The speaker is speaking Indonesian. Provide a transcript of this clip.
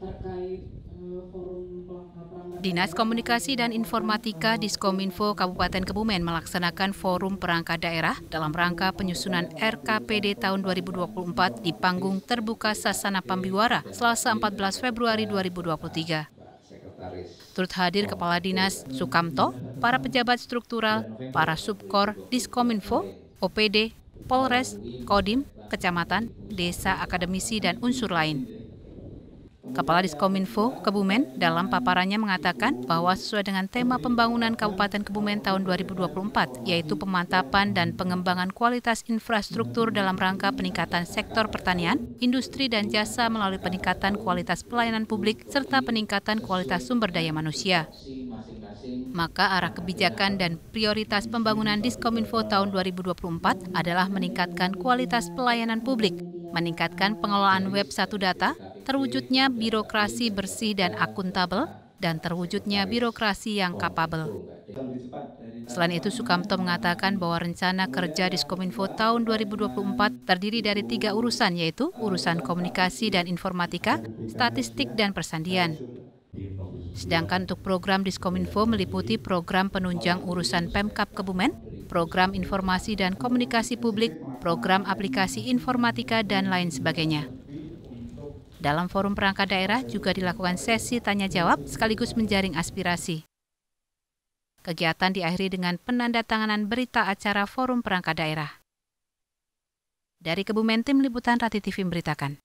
Eh, Dinas Komunikasi dan Informatika Diskominfo Kabupaten Kebumen melaksanakan forum perangkat daerah dalam rangka penyusunan RKPD tahun 2024 di panggung terbuka Sasana Pambiwara Selasa 14 Februari 2023. Turut hadir Kepala Dinas Sukamto, para pejabat struktural, para subkor Diskominfo, OPD, Polres, Kodim, Kecamatan, Desa Akademisi, dan unsur lain. Kepala Diskominfo Kebumen dalam paparannya mengatakan bahwa sesuai dengan tema pembangunan Kabupaten Kebumen tahun 2024, yaitu pemantapan dan pengembangan kualitas infrastruktur dalam rangka peningkatan sektor pertanian, industri dan jasa melalui peningkatan kualitas pelayanan publik serta peningkatan kualitas sumber daya manusia. Maka arah kebijakan dan prioritas pembangunan Diskominfo tahun 2024 adalah meningkatkan kualitas pelayanan publik, meningkatkan pengelolaan web satu data, terwujudnya birokrasi bersih dan akuntabel, dan terwujudnya birokrasi yang kapabel. Selain itu, Sukamto mengatakan bahwa rencana kerja Diskominfo tahun 2024 terdiri dari tiga urusan, yaitu urusan komunikasi dan informatika, statistik, dan persandian. Sedangkan untuk program Diskominfo meliputi program penunjang urusan Pemkap Kebumen, program informasi dan komunikasi publik, program aplikasi informatika, dan lain sebagainya. Dalam forum perangkat daerah juga dilakukan sesi tanya-jawab sekaligus menjaring aspirasi. Kegiatan diakhiri dengan penandatanganan berita acara forum perangkat daerah. Dari Kebumen Tim Liputan Rati TV memberitakan.